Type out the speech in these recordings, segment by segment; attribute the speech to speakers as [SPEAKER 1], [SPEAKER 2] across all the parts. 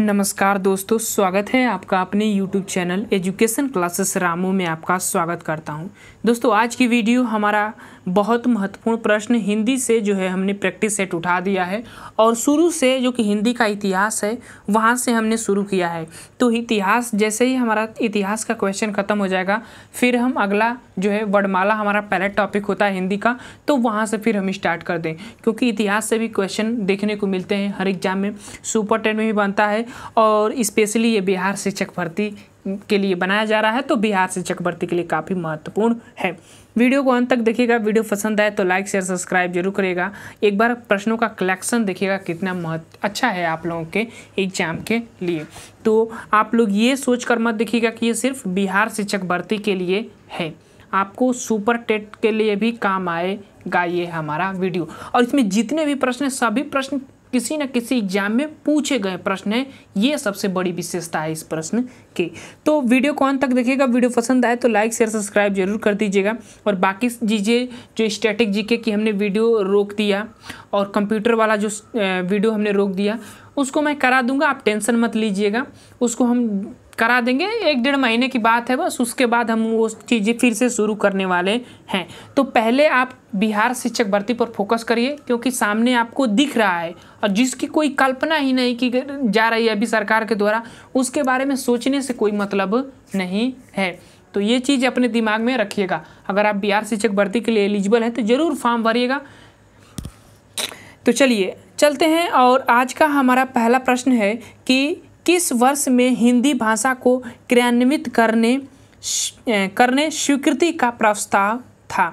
[SPEAKER 1] नमस्कार दोस्तों स्वागत है आपका अपने YouTube channel education classes Ramu में आपका स्वागत करता हूं दोस्तों आज की वीडियो हमारा बहुत महत्वपूर्ण प्रश्न हिंदी से जो है हमने प्रैक्टिस सेट उठा दिया है और शुरू से जो कि हिंदी का इतिहास है वहां से हमने शुरू किया है तो इतिहास जैसे ही हमारा इतिहास का क्वेश्चन ख़त्म हो जाएगा फिर हम अगला जो है वर्णमाला हमारा पहला टॉपिक होता है हिंदी का तो वहाँ से फिर हम स्टार्ट कर दें क्योंकि इतिहास से भी क्वेश्चन देखने को मिलते हैं हर एग्जाम में सुपर टेन में भी बनता है और स्पेशली ये बिहार शिक्षक भर्ती के लिए बनाया जा रहा है तो बिहार शिक्षक भर्ती के लिए काफ़ी महत्वपूर्ण है वीडियो को अंत तक देखिएगा वीडियो पसंद आए तो लाइक शेयर सब्सक्राइब जरूर करेगा एक बार प्रश्नों का कलेक्शन देखिएगा कितना महत्व अच्छा है आप लोगों के एग्जाम के लिए तो आप लोग ये सोच कर मत देखिएगा कि ये सिर्फ बिहार शिक्षक भर्ती के लिए है आपको सुपर टेट के लिए भी काम आएगा ये हमारा वीडियो और इसमें जितने भी प्रश्न सभी प्रश्न किसी न किसी एग्जाम में पूछे गए प्रश्न हैं ये सबसे बड़ी विशेषता है इस प्रश्न की तो वीडियो को अंत तक देखिएगा वीडियो पसंद आए तो लाइक शेयर सब्सक्राइब जरूर कर दीजिएगा और बाकी चीज़ें जो स्टैटिक जीके की हमने वीडियो रोक दिया और कंप्यूटर वाला जो वीडियो हमने रोक दिया उसको मैं करा दूंगा आप टेंशन मत लीजिएगा उसको हम करा देंगे एक डेढ़ महीने की बात है बस उसके बाद हम वो चीज़ें फिर से शुरू करने वाले हैं तो पहले आप बिहार शिक्षक भर्ती पर फोकस करिए क्योंकि सामने आपको दिख रहा है और जिसकी कोई कल्पना ही नहीं की जा रही है अभी सरकार के द्वारा उसके बारे में सोचने से कोई मतलब नहीं है तो ये चीज़ अपने दिमाग में रखिएगा अगर आप बिहार शिक्षक भर्ती के लिए एलिजिबल हैं तो ज़रूर फॉर्म भरिएगा तो चलिए चलते हैं और आज का हमारा पहला प्रश्न है कि किस वर्ष में हिंदी भाषा को क्रियान्वित करने करने स्वीकृति का प्रस्ताव था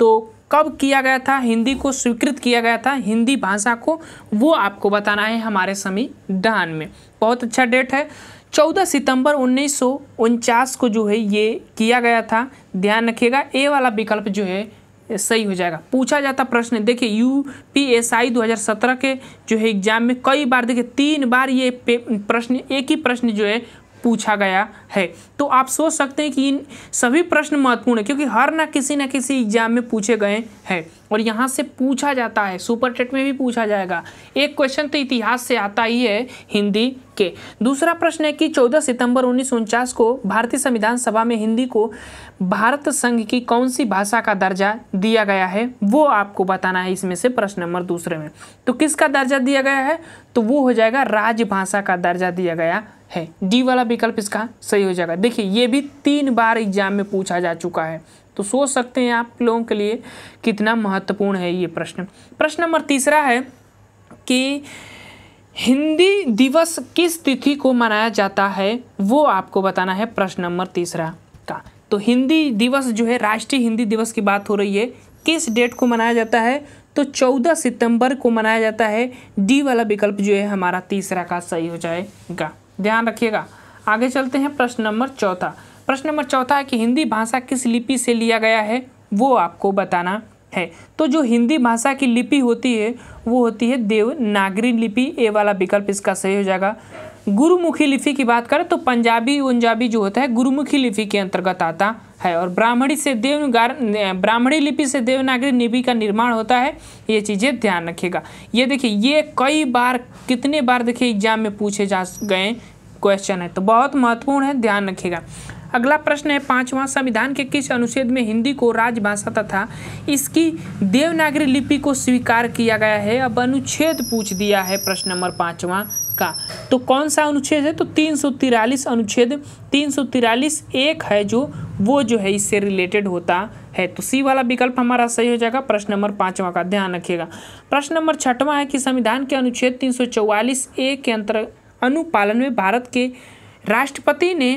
[SPEAKER 1] तो कब किया गया था हिंदी को स्वीकृत किया गया था हिंदी भाषा को वो आपको बताना है हमारे संविधान में बहुत अच्छा डेट है चौदह सितंबर उन्नीस को जो है ये किया गया था ध्यान रखिएगा ए वाला विकल्प जो है सही हो जाएगा पूछा जाता प्रश्न देखिए यू पी एस आई दो के जो है एग्जाम में कई बार देखिए तीन बार ये प्रश्न एक ही प्रश्न जो है पूछा गया है तो आप सोच सकते हैं कि इन सभी प्रश्न महत्वपूर्ण है क्योंकि हर ना किसी ना किसी एग्जाम में पूछे गए हैं और यहाँ से पूछा जाता है सुपर टेट में भी पूछा जाएगा एक क्वेश्चन तो इतिहास से आता ही है हिंदी के दूसरा प्रश्न है कि 14 सितंबर उन्नीस को भारतीय संविधान सभा में हिंदी को भारत संघ की कौन सी भाषा का दर्जा दिया गया है वो आपको बताना है इसमें से प्रश्न नंबर दूसरे में तो किसका दर्जा दिया गया है तो वो हो जाएगा राजभाषा का दर्जा दिया गया है डी वाला विकल्प इसका सही हो जाएगा देखिए देखिए ये भी तीन बार एग्जाम में पूछा जा चुका है तो सोच सकते हैं आप लोगों के लिए कितना महत्वपूर्ण है ये प्रश्न प्रश्न नंबर तीसरा है कि हिंदी दिवस किस तिथि को मनाया जाता है वो आपको बताना है प्रश्न नंबर तीसरा का तो हिंदी दिवस जो है राष्ट्रीय हिंदी दिवस की बात हो रही है किस डेट को मनाया जाता है तो 14 सितंबर को मनाया जाता है डी वाला विकल्प जो है हमारा तीसरा का सही हो जाएगा ध्यान रखिएगा आगे चलते हैं प्रश्न नंबर चौथा प्रश्न नंबर चौथा है कि हिंदी भाषा किस लिपि से लिया गया है वो आपको बताना है तो जो हिंदी भाषा की लिपि होती है वो होती है देवनागरी लिपि ए वाला विकल्प इसका सही हो जाएगा गुरुमुखी लिपि की बात करें तो पंजाबी पंजाबी जो होता है गुरुमुखी लिपि के अंतर्गत आता है और ब्राह्मणी से देवगार ब्राह्मणी लिपि से देवनागरी लिपि का निर्माण होता है ये चीज़ें ध्यान रखिएगा ये देखिए ये कई बार कितने बार देखिए एग्जाम में पूछे जा गए क्वेश्चन है तो बहुत महत्वपूर्ण है ध्यान रखिएगा अगला प्रश्न है पांचवा संविधान के किस अनुच्छेद में हिंदी को राजभाषा तथा इसकी देवनागरी लिपि को स्वीकार किया गया है अब अनुच्छेद पूछ दिया है प्रश्न नंबर पांचवा का तो कौन सा अनुच्छेद है तो तीन सौ तिरालीस अनुच्छेद तीन सौ तिरालीस एक है जो वो जो है इससे रिलेटेड होता है तो सी वाला विकल्प हमारा सही हो जाएगा प्रश्न नंबर पाँचवा का ध्यान रखिएगा प्रश्न नंबर छठवां है कि संविधान के अनुच्छेद तीन सौ चौवालीस ए के अंतर्गत अनुपालन में भारत के राष्ट्रपति ने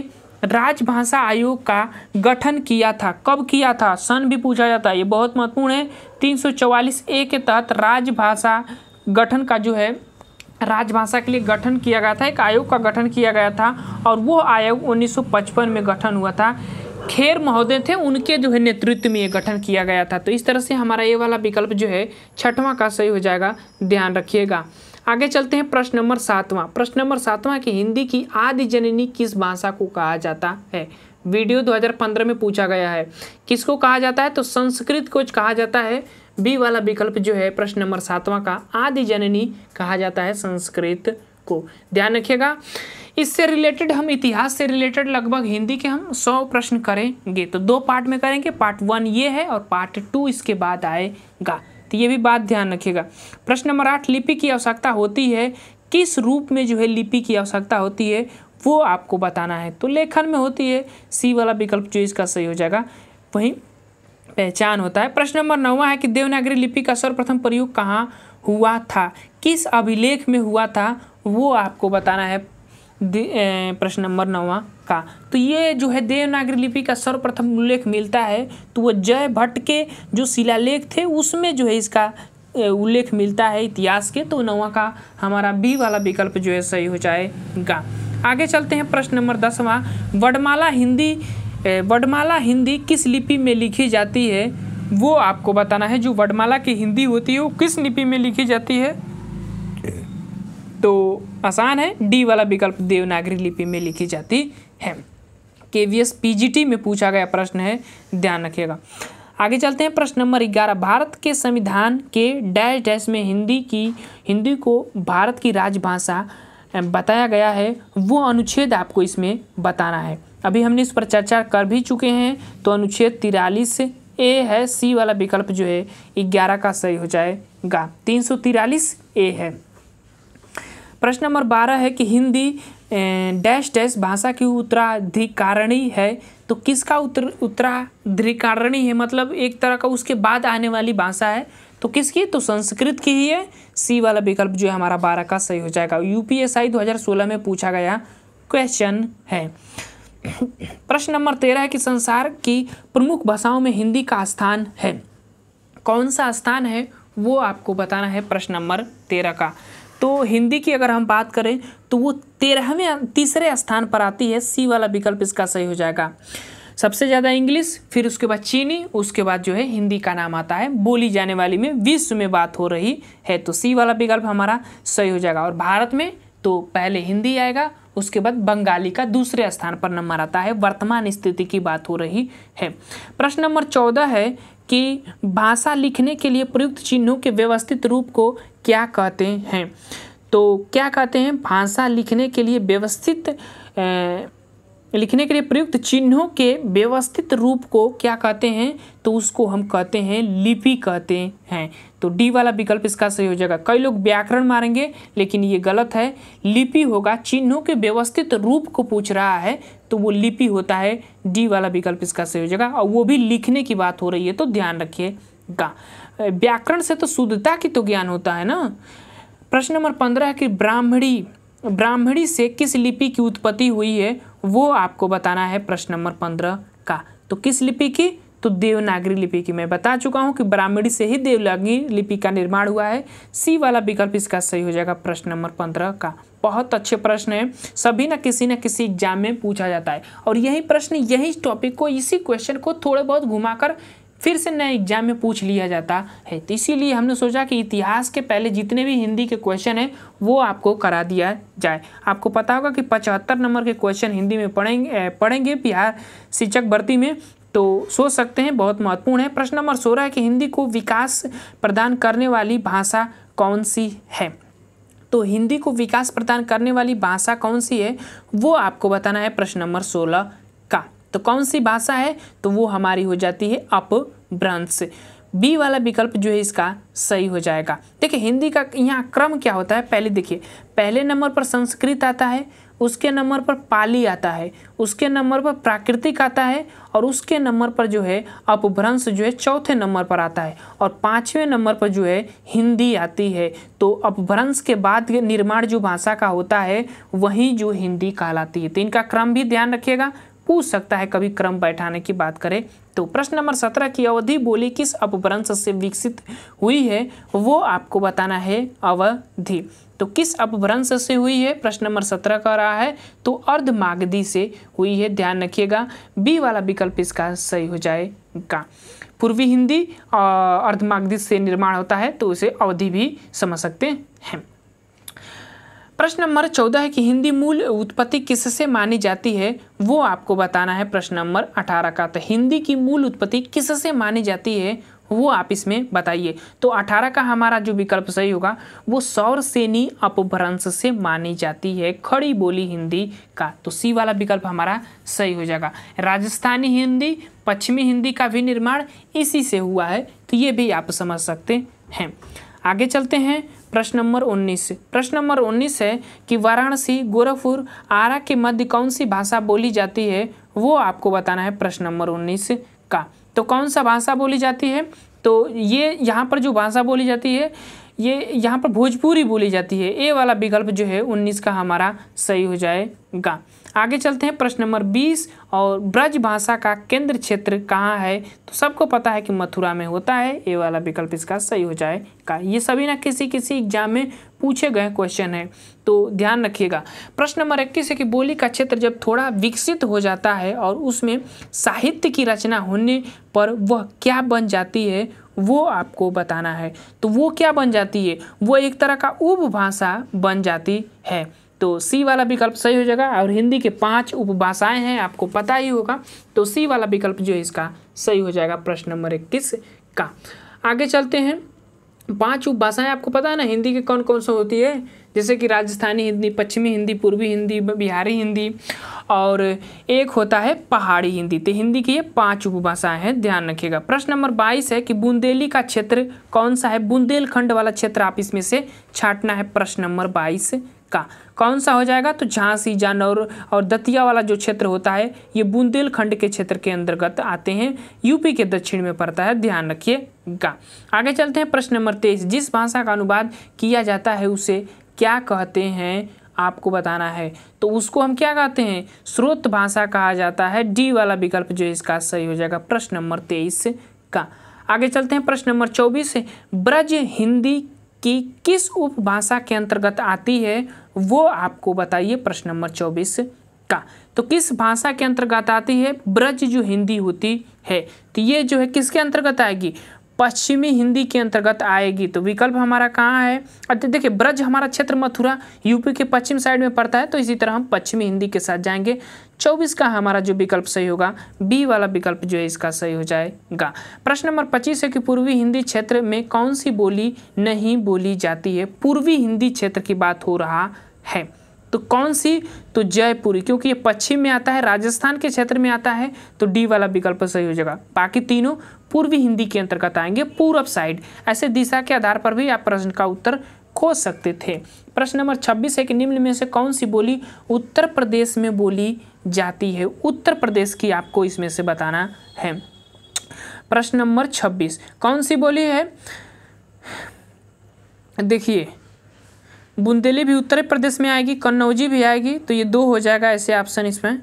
[SPEAKER 1] राजभाषा आयोग का गठन किया था कब किया था सन भी पूछा जाता है ये बहुत महत्वपूर्ण है तीन सौ चौवालीस ए के तहत राजभाषा गठन का जो है राजभाषा के लिए गठन किया गया था एक आयोग का गठन किया गया था और वो आयोग 1955 में गठन हुआ था खेर महोदय थे उनके जो है नेतृत्व में ये गठन किया गया था तो इस तरह से हमारा ये वाला विकल्प जो है छठवां का सही हो जाएगा ध्यान रखिएगा आगे चलते हैं प्रश्न नंबर सातवां प्रश्न नंबर सातवां कि हिंदी की आदि जननी किस भाषा को कहा जाता है वीडियो 2015 में पूछा गया है किसको कहा जाता है तो संस्कृत को कहा जाता है बी वाला विकल्प जो है प्रश्न नंबर सातवां का आदि जननी कहा जाता है संस्कृत को ध्यान रखिएगा इससे रिलेटेड हम इतिहास से रिलेटेड लगभग हिंदी के हम सौ प्रश्न करेंगे तो दो पार्ट में करेंगे पार्ट वन ये है और पार्ट टू इसके बाद आएगा तो ये भी बात ध्यान रखिएगा प्रश्न नंबर आठ लिपि की आवश्यकता होती है किस रूप में जो है लिपि की आवश्यकता होती है वो आपको बताना है तो लेखन में होती है सी वाला विकल्प जो इसका सही हो जाएगा वहीं पहचान होता है प्रश्न नंबर नौवा है कि देवनागरी लिपि का सर्वप्रथम प्रयोग कहाँ हुआ था किस अभिलेख में हुआ था वो आपको बताना है प्रश्न नंबर नवा का तो ये जो है देवनागरी लिपि का सर्वप्रथम उल्लेख मिलता है तो वह जय भट्ट के जो शिलालेख थे उसमें जो है इसका उल्लेख मिलता है इतिहास के तो नवा का हमारा बी वाला विकल्प जो है सही हो जाएगा आगे चलते हैं प्रश्न नंबर दसवा वडमाला हिंदी वडमाला हिंदी किस लिपि में लिखी जाती है वो आपको बताना है जो वडमाला की हिंदी होती है वो किस लिपि में लिखी जाती है तो आसान है डी वाला विकल्प देवनागरी लिपि में लिखी जाती है K V S P G T में पूछा गया प्रश्न है ध्यान रखिएगा आगे चलते हैं प्रश्न नंबर ग्यारह भारत के संविधान के डैश डैश में हिंदी की हिंदी को भारत की राजभाषा बताया गया है वो अनुच्छेद आपको इसमें बताना है अभी हमने इस पर चर्चा कर भी चुके हैं तो अनुच्छेद तिरालीस ए है सी वाला विकल्प जो है ग्यारह का सही हो जाएगा तीन सौ तिरालीस ए है प्रश्न नंबर बारह है कि हिंदी डैश डैश भाषा की उत्तराधिकारणी है तो किसका उत्तर उत्तराधिकारणी है मतलब एक तरह का उसके बाद आने वाली भाषा है तो किसकी तो संस्कृत की ही है सी वाला विकल्प जो है हमारा बारह का सही हो जाएगा यूपीएसआई 2016 में पूछा गया क्वेश्चन है प्रश्न नंबर तेरह है कि संसार की प्रमुख भाषाओं में हिंदी का स्थान है कौन सा स्थान है वो आपको बताना है प्रश्न नंबर तेरह का तो हिंदी की अगर हम बात करें तो वो तेरहवें तीसरे स्थान पर आती है सी वाला विकल्प इसका सही हो जाएगा सबसे ज़्यादा इंग्लिश फिर उसके बाद चीनी उसके बाद जो है हिंदी का नाम आता है बोली जाने वाली में विश्व में बात हो रही है तो सी वाला विकल्प हमारा सही हो जाएगा और भारत में तो पहले हिंदी आएगा उसके बाद बंगाली का दूसरे स्थान पर नंबर आता है वर्तमान स्थिति की बात हो रही है प्रश्न नंबर चौदह है कि भाषा लिखने के लिए प्रयुक्त चिन्हों के व्यवस्थित रूप को क्या कहते हैं तो क्या कहते हैं भाषा लिखने के लिए व्यवस्थित लिखने के लिए प्रयुक्त चिन्हों के व्यवस्थित रूप को क्या कहते हैं तो उसको हम कहते हैं लिपि कहते हैं तो डी वाला विकल्प इसका सही हो जाएगा कई लोग व्याकरण मारेंगे लेकिन ये गलत है लिपि होगा चिन्हों के व्यवस्थित रूप को पूछ रहा है तो वो लिपि होता है डी वाला विकल्प इसका सही हो जाएगा और वो भी लिखने की बात हो रही है तो ध्यान रखिएगा व्याकरण से तो शुद्धता की तो ज्ञान होता है ना प्रश्न नंबर पंद्रह कि ब्राह्मणी ब्राह्मणी से किस लिपि की उत्पत्ति हुई है वो आपको बताना है प्रश्न नंबर पंद्रह का तो किस लिपि की तो देवनागरी लिपि की मैं बता चुका हूँ कि ब्राह्मणी से ही देवनागरी लिपि का निर्माण हुआ है सी वाला विकल्प इसका सही हो जाएगा प्रश्न नंबर पंद्रह का बहुत अच्छे प्रश्न है सभी ना किसी ना किसी एग्जाम में पूछा जाता है और यही प्रश्न यही टॉपिक को इसी क्वेश्चन को थोड़े बहुत घुमाकर फिर से नए एग्जाम में पूछ लिया जाता है तो इसीलिए हमने सोचा कि इतिहास के पहले जितने भी हिंदी के क्वेश्चन हैं वो आपको करा दिया जाए आपको पता होगा कि पचहत्तर नंबर के क्वेश्चन हिंदी में पढ़ेंगे पढ़ेंगे बिहार शिक्षक भर्ती में तो सोच सकते हैं बहुत महत्वपूर्ण है प्रश्न नंबर सोलह है कि हिंदी को विकास प्रदान करने वाली भाषा कौन सी है तो हिंदी को विकास प्रदान करने वाली भाषा कौन सी है वो आपको बताना है प्रश्न नंबर सोलह का तो कौन सी भाषा है तो वो हमारी हो जाती है अपभ्रंश बी वाला विकल्प जो है इसका सही हो जाएगा देखिए हिंदी का यहाँ क्रम क्या होता है पहले देखिए पहले नंबर पर संस्कृत आता है उसके नंबर पर पाली आता है उसके नंबर पर प्राकृतिक आता है और उसके नंबर पर जो है अपभ्रंश जो है चौथे नंबर पर आता है और पांचवें नंबर पर जो है हिंदी आती है तो अपभ्रंश के बाद निर्माण जो भाषा का होता है वही जो हिंदी कहलाती है तो इनका क्रम भी ध्यान रखिएगा पूछ सकता है कभी क्रम बैठाने की बात करें तो प्रश्न नंबर सत्रह की अवधि बोली किस अपभ्रंश से विकसित हुई है वो आपको बताना है अवधि तो किस अपभ्रंश से हुई है प्रश्न नंबर सत्रह कह रहा है तो अर्धमागधी से हुई है ध्यान रखिएगा बी वाला विकल्प इसका सही हो जाएगा पूर्वी हिंदी अर्धमागधी से निर्माण होता है तो उसे अवधि भी समझ सकते हैं प्रश्न नंबर चौदह है कि हिंदी मूल उत्पत्ति किससे मानी जाती है वो आपको बताना है प्रश्न नंबर अठारह का तो हिंदी की मूल उत्पत्ति किससे मानी जाती है वो आप इसमें बताइए तो अठारह का हमारा जो विकल्प सही होगा वो सौर सेनी अपभ्रंश से मानी जाती है खड़ी बोली हिंदी का तो सी वाला विकल्प हमारा सही हो जाएगा राजस्थानी हिंदी पश्चिमी हिंदी का भी निर्माण इसी से हुआ है तो ये भी आप समझ सकते हैं आगे चलते हैं प्रश्न नंबर 19 प्रश्न नंबर 19 है कि वाराणसी गोरखपुर आरा के मध्य कौन सी भाषा बोली जाती है वो आपको बताना है प्रश्न नंबर 19 का तो कौन सा भाषा बोली जाती है तो ये यहाँ पर जो भाषा बोली जाती है ये यहाँ पर भोजपुरी बोली जाती है ए वाला विकल्प जो है 19 का हमारा सही हो जाएगा आगे चलते हैं प्रश्न नंबर बीस और ब्रज भाषा का केंद्र क्षेत्र कहाँ है तो सबको पता है कि मथुरा में होता है ये वाला विकल्प इसका सही हो जाएगा ये सभी ना किसी किसी एग्जाम में पूछे गए क्वेश्चन है तो ध्यान रखिएगा प्रश्न नंबर इक्कीस है कि बोली का क्षेत्र जब थोड़ा विकसित हो जाता है और उसमें साहित्य की रचना होने पर वह क्या बन जाती है वो आपको बताना है तो वो क्या बन जाती है वो एक तरह का उपभाषा बन जाती है तो सी वाला विकल्प सही हो जाएगा और हिंदी के पांच उपभाषाएं हैं आपको पता ही होगा तो सी वाला विकल्प जो है इसका सही हो जाएगा प्रश्न नंबर इक्कीस का आगे चलते हैं पांच उपभाषाएं आपको पता है ना हिंदी की कौन कौन से होती है जैसे कि राजस्थानी हिंदी पश्चिमी हिंदी पूर्वी हिंदी बिहारी हिंदी और एक होता है पहाड़ी हिंदी तो हिंदी की ये पांच उपभाषाएं हैं ध्यान रखिएगा प्रश्न नंबर बाईस है कि बुंदेली का क्षेत्र कौन सा है बुंदेलखंड वाला क्षेत्र आप इसमें से छाटना है प्रश्न नंबर बाईस का कौन सा हो जाएगा तो झांसी जानौर और दतिया वाला जो क्षेत्र होता है ये बुंदेलखंड के क्षेत्र के अंतर्गत आते हैं यूपी के दक्षिण में पड़ता है ध्यान रखिएगा आगे चलते हैं प्रश्न नंबर तेईस जिस भाषा का अनुवाद किया जाता है उसे क्या कहते हैं आपको बताना है तो उसको हम क्या कहते हैं स्रोत भाषा कहा जाता है डी वाला विकल्प जो इसका सही हो जाएगा प्रश्न नंबर तेईस का आगे चलते हैं प्रश्न नंबर चौबीस ब्रज हिंदी कि किस उपभाषा के अंतर्गत आती है वो आपको बताइए प्रश्न नंबर चौबीस का तो किस भाषा के अंतर्गत आती है ब्रज जो हिंदी होती है तो ये जो है किसके अंतर्गत आएगी पश्चिमी हिंदी के अंतर्गत आएगी तो विकल्प हमारा कहाँ है अर्थात देखिए ब्रज हमारा क्षेत्र मथुरा यूपी के पश्चिम साइड में पड़ता है तो इसी तरह हम पश्चिमी हिंदी के साथ जाएंगे चौबीस का हमारा जो विकल्प सही होगा बी वाला विकल्प जो है इसका सही हो जाएगा प्रश्न नंबर पच्चीस है कि पूर्वी हिंदी क्षेत्र में कौन सी बोली नहीं बोली जाती है पूर्वी हिंदी क्षेत्र की बात हो रहा है तो कौन सी तो जयपुरी क्योंकि ये पश्चिम में आता है राजस्थान के क्षेत्र में आता है तो डी वाला विकल्प सही हो जाएगा बाकी तीनों पूर्वी हिंदी के अंतर्गत आएंगे पूरब साइड ऐसे दिशा के आधार पर भी आप प्रश्न का उत्तर खोज सकते थे प्रश्न नंबर 26 है कि निम्न में से कौन सी बोली उत्तर प्रदेश में बोली जाती है उत्तर प्रदेश की आपको इसमें से बताना है प्रश्न नंबर 26 कौन सी बोली है देखिए बुंदेली भी उत्तर प्रदेश में आएगी कन्नौजी भी आएगी तो ये दो हो जाएगा ऐसे ऑप्शन इसमें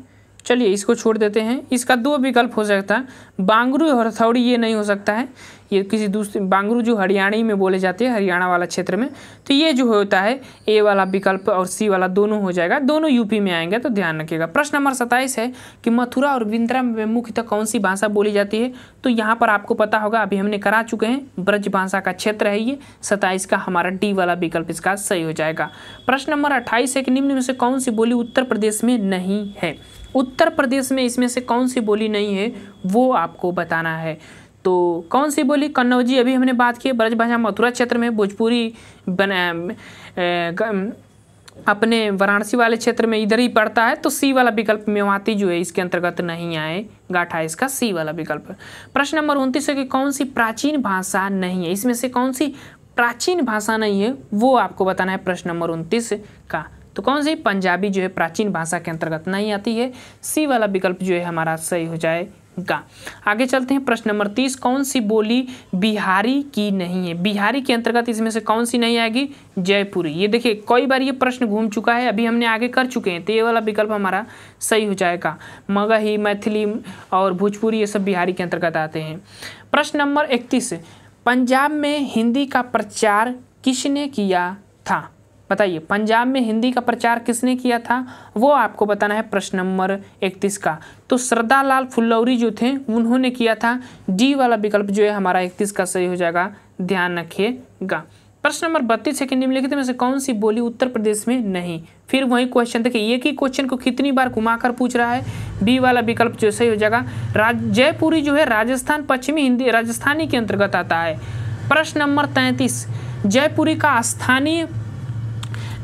[SPEAKER 1] चलिए इसको छोड़ देते हैं इसका दो विकल्प हो सकता है बांगरू और हथौड़ी ये नहीं हो सकता है ये किसी दूसरे बांगरू जो हरियाणी में बोले जाते हैं हरियाणा वाला क्षेत्र में तो ये जो होता है ए वाला विकल्प और सी वाला दोनों हो जाएगा दोनों यूपी में आएंगे तो ध्यान रखिएगा प्रश्न नंबर सत्ताईस है कि मथुरा और बिंद्रा में मुख्यतः कौन सी भाषा बोली जाती है तो यहाँ पर आपको पता होगा अभी हमने करा चुके हैं ब्रज भाषा का क्षेत्र है ये सताइस का हमारा डी वाला विकल्प इसका सही हो जाएगा प्रश्न नंबर अट्ठाईस है कि निम्न में से कौन सी बोली उत्तर प्रदेश में नहीं है उत्तर प्रदेश में इसमें से कौन सी बोली नहीं है वो आपको बताना है तो कौन सी बोली कन्नौजी अभी हमने बात की ब्रजभाषा मथुरा क्षेत्र में भोजपुरी बना अपने वाराणसी वाले क्षेत्र में इधर ही पड़ता है तो सी वाला विकल्प मेवाती जो है इसके अंतर्गत नहीं आए गाठा इसका सी वाला विकल्प प्रश्न नंबर उनतीस है कि कौन सी प्राचीन भाषा नहीं है इसमें से कौन सी प्राचीन भाषा नहीं है वो आपको बताना है प्रश्न नंबर उनतीस का तो कौन सी पंजाबी जो है प्राचीन भाषा के अंतर्गत नहीं आती है सी वाला विकल्प जो है हमारा सही हो जाएगा आगे चलते हैं प्रश्न नंबर तीस कौन सी बोली बिहारी की नहीं है बिहारी के अंतर्गत इसमें से कौन सी नहीं आएगी जयपुरी ये देखिए कई बार ये प्रश्न घूम चुका है अभी हमने आगे कर चुके हैं तो ये वाला विकल्प हमारा सही हो जाएगा मगही मैथिली और भोजपुरी ये सब बिहारी के अंतर्गत आते हैं प्रश्न नंबर इकतीस पंजाब में हिंदी का प्रचार किसने किया था बताइए पंजाब में हिंदी का प्रचार किसने किया था वो आपको बताना है प्रश्न नंबर इकतीस का तो श्रद्धा लाल फुल्लौरी जो थे उन्होंने किया था डी वाला विकल्प जो है हमारा इकतीस का सही हो जाएगा ध्यान रखिएगा प्रश्न नंबर बत्तीस है कि निम्नलिखित में से कौन सी बोली उत्तर प्रदेश में नहीं फिर वही क्वेश्चन देखिए एक ही क्वेश्चन को कितनी बार घुमाकर पूछ रहा है बी वाला विकल्प जो सही हो जाएगा राज जयपुरी जो है राजस्थान पश्चिमी हिंदी राजस्थानी के अंतर्गत आता है प्रश्न नंबर तैंतीस जयपुरी का स्थानीय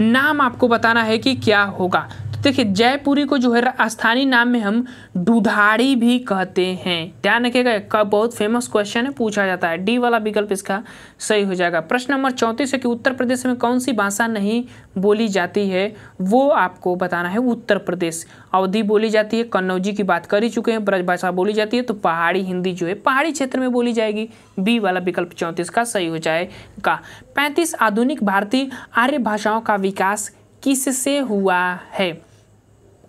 [SPEAKER 1] नाम आपको बताना है कि क्या होगा देखिए जयपुरी को जो है स्थानीय नाम में हम दुधाड़ी भी कहते हैं ध्यान रखिएगा का बहुत फेमस क्वेश्चन है पूछा जाता है डी वाला विकल्प इसका सही हो जाएगा प्रश्न नंबर चौंतीस है कि उत्तर प्रदेश में कौन सी भाषा नहीं बोली जाती है वो आपको बताना है उत्तर प्रदेश अवधि बोली जाती है कन्नौजी की बात कर ही चुके हैं ब्रज भाषा बोली जाती है तो पहाड़ी हिंदी जो है पहाड़ी क्षेत्र में बोली जाएगी बी वाला विकल्प चौंतीस का सही हो जाएगा पैंतीस आधुनिक भारतीय आर्य भाषाओं का विकास किससे हुआ है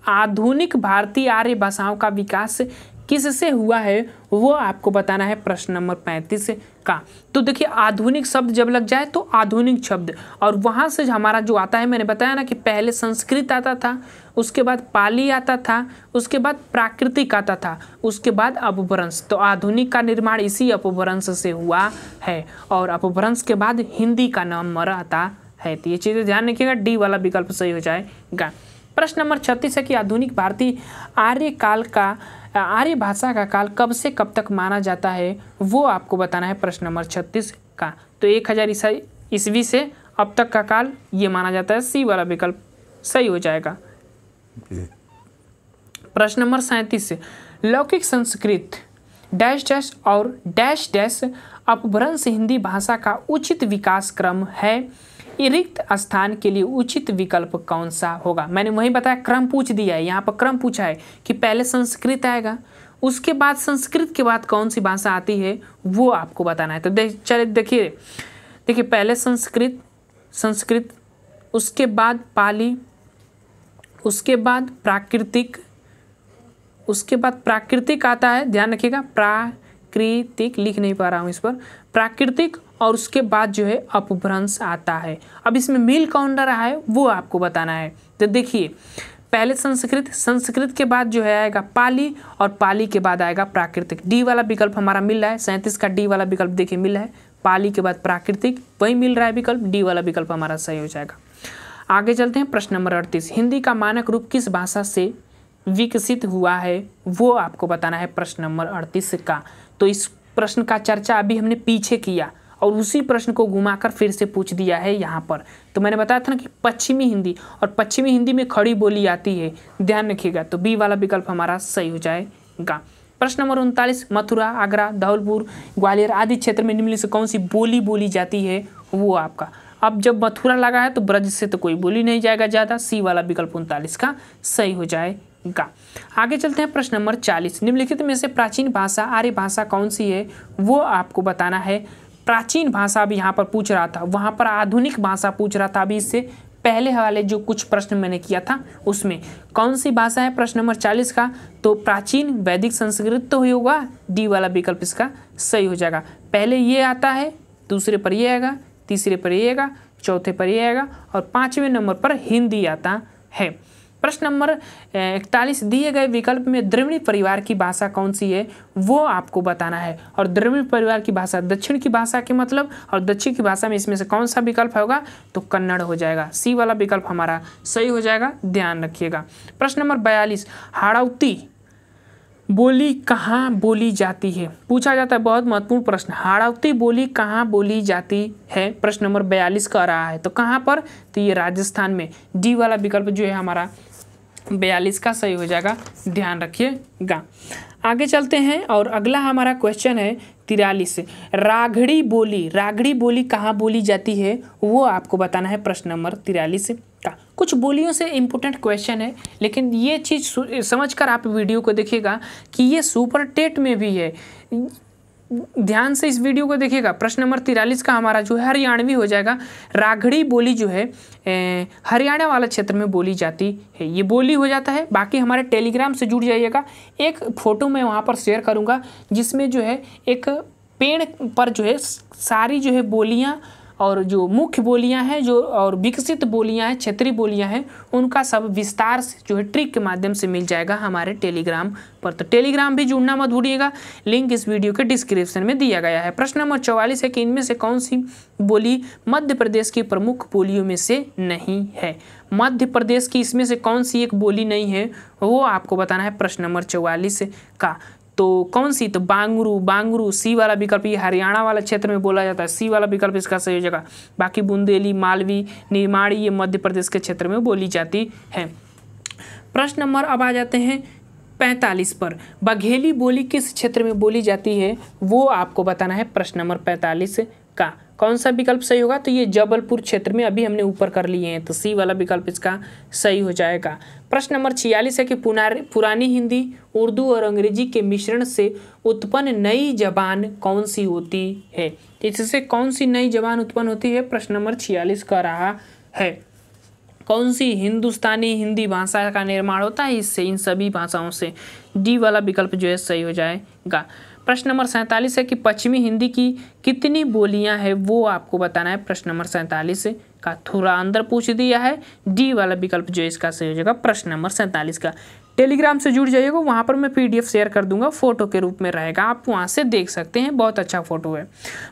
[SPEAKER 1] आधुनिक भारतीय आर्य भाषाओं का विकास किससे हुआ है वो आपको बताना है प्रश्न नंबर पैंतीस का तो देखिए आधुनिक शब्द जब लग जाए तो आधुनिक शब्द और वहाँ से हमारा जो आता है मैंने बताया ना कि पहले संस्कृत आता था उसके बाद पाली आता था उसके बाद प्राकृतिक आता था उसके बाद अपभ्रंश तो आधुनिक का निर्माण इसी अपभ्रंश से हुआ है और अपभ्रंश के बाद हिंदी का नाम मर आता है तो ये चीज़ें ध्यान रखिएगा डी वाला विकल्प सही हो जाएगा प्रश्न नंबर छत्तीस है कि आधुनिक भारतीय आर्य काल का आर्य भाषा का काल कब से कब तक माना जाता है वो आपको बताना है प्रश्न नंबर छत्तीस का तो एक हज़ार ईस्वी से अब तक का काल ये माना जाता है सी वाला विकल्प सही हो जाएगा प्रश्न नंबर सैंतीस लौकिक संस्कृत डैश डैश और डैश डैश अपभ्रंश हिंदी भाषा का उचित विकास क्रम है रिक्त स्थान के लिए उचित विकल्प कौन सा होगा मैंने वही बताया क्रम पूछ दिया है यहाँ पर क्रम पूछा है कि पहले संस्कृत आएगा उसके बाद संस्कृत के बाद कौन सी भाषा आती है वो आपको बताना है तो देख चले देखिए देखिए पहले संस्कृत संस्कृत उसके बाद पाली उसके बाद प्राकृतिक उसके बाद प्राकृतिक आता है ध्यान रखिएगा प्राकृतिक लिख नहीं पा रहा हूँ इस पर प्राकृतिक और उसके बाद जो है अपभ्रंश आता है अब इसमें मेल कौन रहा है वो आपको बताना है तो देखिए पहले संस्कृत संस्कृत के बाद जो है आएगा पाली और पाली के बाद आएगा प्राकृतिक डी वाला विकल्प हमारा मिल रहा है सैंतीस का डी वाला विकल्प देखिए मिल रहा है पाली के बाद प्राकृतिक वही मिल रहा है विकल्प डी वाला विकल्प हमारा सही हो जाएगा आगे चलते हैं प्रश्न नंबर अड़तीस हिंदी का मानक रूप किस भाषा से विकसित हुआ है वो आपको बताना है प्रश्न नंबर अड़तीस का तो इस प्रश्न का चर्चा अभी हमने पीछे किया और उसी प्रश्न को घुमाकर फिर से पूछ दिया है यहाँ पर तो मैंने बताया था ना कि पश्चिमी हिंदी और पश्चिमी हिंदी में खड़ी बोली आती है ध्यान रखिएगा तो बी वाला विकल्प हमारा सही हो जाएगा प्रश्न नंबर उनतालीस मथुरा आगरा धौलपुर ग्वालियर आदि क्षेत्र में निम्नलिखित से कौन सी बोली बोली जाती है वो आपका अब जब मथुरा लगा है तो ब्रज से तो कोई बोली नहीं जाएगा ज़्यादा सी वाला विकल्प उनतालीस का सही हो जाएगा आगे चलते हैं प्रश्न नंबर चालीस निम्नलिखित में से प्राचीन भाषा आर्य भाषा कौन सी है वो आपको बताना है प्राचीन भाषा भी यहाँ पर पूछ रहा था वहाँ पर आधुनिक भाषा पूछ रहा था अभी इससे पहले वाले जो कुछ प्रश्न मैंने किया था उसमें कौन सी भाषा है प्रश्न नंबर चालीस का तो प्राचीन वैदिक संस्कृत तो ही होगा डी वाला विकल्प इसका सही हो जाएगा पहले ये आता है दूसरे पर ये आएगा तीसरे पर ये आएगा चौथे पर ये आएगा और पाँचवें नंबर पर हिंदी आता है प्रश्न नंबर इकतालीस दिए गए विकल्प में द्रविणी परिवार की भाषा कौन सी है वो आपको बताना है और द्रविड़ परिवार की भाषा दक्षिण की भाषा के मतलब और दक्षिण की भाषा में इसमें से कौन सा विकल्प होगा तो कन्नड़ हो जाएगा सी वाला विकल्प हमारा सही हो जाएगा ध्यान रखिएगा प्रश्न नंबर बयालीस हाड़ौती बोली कहाँ बोली जाती है पूछा जाता है बहुत महत्वपूर्ण प्रश्न हाड़ौती बोली कहाँ बोली जाती है प्रश्न नंबर बयालीस का रहा है तो कहाँ पर तो ये राजस्थान में डी वाला विकल्प जो है हमारा बयालीस का सही हो जाएगा ध्यान रखिएगा आगे चलते हैं और अगला हमारा क्वेश्चन है तिरालीस राघड़ी बोली राघड़ी बोली कहाँ बोली जाती है वो आपको बताना है प्रश्न नंबर तिरालीस का कुछ बोलियों से इम्पोर्टेंट क्वेश्चन है लेकिन ये चीज़ समझकर आप वीडियो को देखिएगा कि ये सुपर टेट में भी है ध्यान से इस वीडियो को देखिएगा प्रश्न नंबर तिरालीस का हमारा जो है हरियाणवी हो जाएगा राघड़ी बोली जो है हरियाणा वाला क्षेत्र में बोली जाती है ये बोली हो जाता है बाकी हमारे टेलीग्राम से जुड़ जाइएगा एक फ़ोटो मैं वहाँ पर शेयर करूँगा जिसमें जो है एक पेड़ पर जो है सारी जो है बोलियाँ और जो मुख्य बोलियां हैं जो और विकसित बोलियां हैं क्षेत्रीय बोलियां हैं उनका सब विस्तार से जो है ट्रिक के माध्यम से मिल जाएगा हमारे टेलीग्राम पर तो टेलीग्राम भी जुड़ना मत भूलिएगा लिंक इस वीडियो के डिस्क्रिप्शन में दिया गया है प्रश्न नंबर चौवालीस है कि इनमें से कौन सी बोली मध्य प्रदेश की प्रमुख बोलियों में से नहीं है मध्य प्रदेश की इसमें से कौन सी एक बोली नहीं है वो आपको बताना है प्रश्न नंबर चौवालीस का तो कौन सी तो बांगरू बांगरू सी वाला विकल्प ये हरियाणा वाला क्षेत्र में बोला जाता है सी वाला विकल्प इसका सही हो जाएगा बाकी बुंदेली मालवी निर्माणी ये मध्य प्रदेश के क्षेत्र में बोली जाती है प्रश्न नंबर अब आ जाते हैं पैंतालीस पर बघेली बोली किस क्षेत्र में बोली जाती है वो आपको बताना है प्रश्न नंबर पैंतालीस का कौन सा विकल्प सही होगा तो ये जबलपुर क्षेत्र में अभी हमने ऊपर कर लिए हैं तो सी वाला विकल्प इसका सही हो जाएगा प्रश्न नंबर छियालीस है कि पुरानी हिंदी उर्दू और अंग्रेजी के मिश्रण से उत्पन्न नई जबान कौन सी होती है इससे कौन सी नई जबान उत्पन्न होती है प्रश्न नंबर छियालीस का रहा है कौन सी हिंदुस्तानी हिंदी भाषा का निर्माण होता है इससे इन सभी भाषाओं से डी वाला विकल्प जो है सही हो जाएगा प्रश्न नंबर सैंतालीस है कि पश्चिमी हिंदी की कितनी बोलियां हैं वो आपको बताना है प्रश्न नंबर सैंतालीस का थोड़ा अंदर पूछ दिया है डी वाला विकल्प जो इसका सही हो जाएगा प्रश्न नंबर सैंतालीस का टेलीग्राम से जुड़ जाइएगा वहाँ पर मैं पीडीएफ शेयर कर दूंगा फोटो के रूप में रहेगा आप वहाँ से देख सकते हैं बहुत अच्छा फोटो है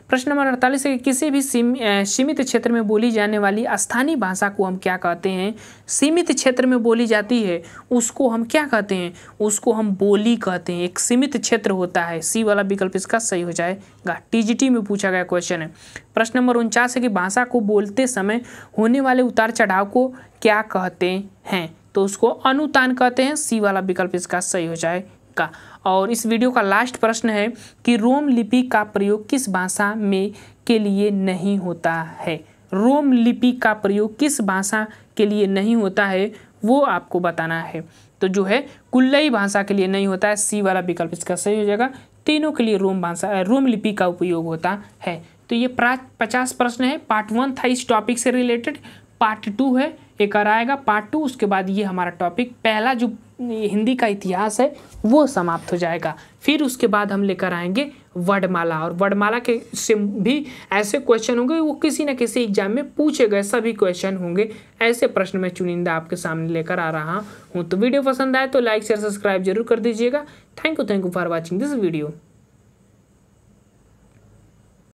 [SPEAKER 1] प्रश्न नंबर अड़तालीस है किसी भी सीमित क्षेत्र में बोली जाने वाली स्थानीय भाषा को हम क्या कहते हैं सीमित क्षेत्र में बोली जाती है उसको हम क्या कहते हैं उसको हम बोली कहते हैं एक सीमित क्षेत्र होता है सी वाला विकल्प इसका सही हो जाएगा टीजीटी में पूछा गया क्वेश्चन है प्रश्न नंबर उनचास है कि भाषा को बोलते समय होने वाले उतार चढ़ाव को क्या कहते हैं तो उसको अनुतान कहते हैं सी वाला विकल्प इसका सही हो जाएगा और इस वीडियो का लास्ट प्रश्न है कि रोम लिपि का प्रयोग किस भाषा में के लिए नहीं होता है रोम लिपि का प्रयोग किस भाषा के लिए नहीं होता है वो आपको बताना है तो जो है कुल्लई भाषा के लिए नहीं होता है सी वाला विकल्प इसका सही हो जाएगा तीनों के लिए रोम भाषा रोम लिपि का उपयोग होता है तो ये पचास प्रश्न है पार्ट वन था इस टॉपिक से रिलेटेड पार्ट टू है एक और आएगा पार्ट टू उसके बाद ये हमारा टॉपिक पहला जो हिंदी का इतिहास है वो समाप्त हो जाएगा फिर उसके बाद हम लेकर आएंगे वर्डमाला और वर्डमाला के से भी ऐसे क्वेश्चन होंगे वो किसी न किसी एग्जाम में पूछे गए सभी क्वेश्चन होंगे ऐसे प्रश्न में चुनिंदा आपके सामने लेकर आ रहा हूँ तो वीडियो पसंद आए तो लाइक शेयर सब्सक्राइब जरूर कर दीजिएगा thank you thank you for watching this video